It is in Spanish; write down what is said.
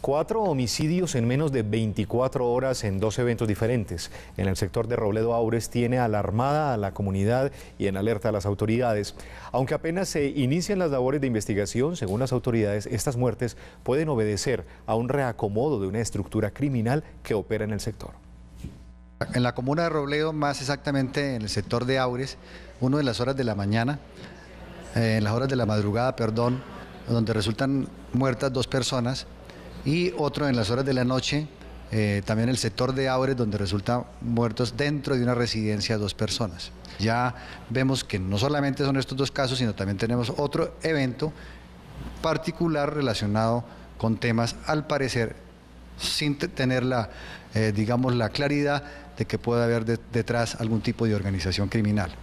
Cuatro homicidios en menos de 24 horas en dos eventos diferentes. En el sector de Robledo Aures tiene alarmada a la comunidad y en alerta a las autoridades. Aunque apenas se inician las labores de investigación, según las autoridades, estas muertes pueden obedecer a un reacomodo de una estructura criminal que opera en el sector. En la comuna de Robledo, más exactamente en el sector de Aures, uno de las horas de la mañana, eh, en las horas de la madrugada, perdón, donde resultan muertas dos personas y otro en las horas de la noche, eh, también el sector de Aure, donde resultan muertos dentro de una residencia dos personas. Ya vemos que no solamente son estos dos casos, sino también tenemos otro evento particular relacionado con temas, al parecer, sin tener la, eh, digamos, la claridad de que pueda haber detrás algún tipo de organización criminal.